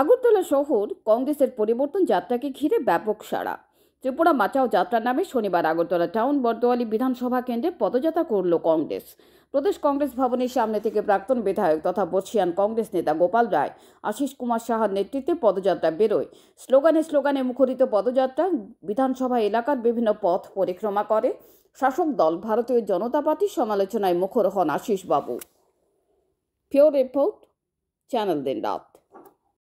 আগরতলা শহর কংগ্রেসের পরিবর্তন যাত্রাকে ঘিরে ব্যাপক সাড়া ত্রিপুরা মাচাও যাত্রা নামে শনিবার আগরতলা টাউন বর্দোয়ালি বিধানসভা কেন্দ্রে পদযাত্রা করল কংগ্রেস প্রদেশ কংগ্রেস ভবনের সামনে থেকে প্রাক্তন বিধায়ক তথা বর্ষিয়ান কংগ্রেস নেতা গোপাল রায় আশিস কুমার সাহার নেতৃত্বে পদযাত্রা বেরোয় স্লোগানে স্লোগানে মুখরিত পদযাত্রা বিধানসভা এলাকার বিভিন্ন পথ পরিক্রমা করে শাসক দল ভারতীয় জনতা পার্টির সমালোচনায় মুখর হন আশিসবাবু ফিওর রিপোর্ট চ্যানেল দিন রাত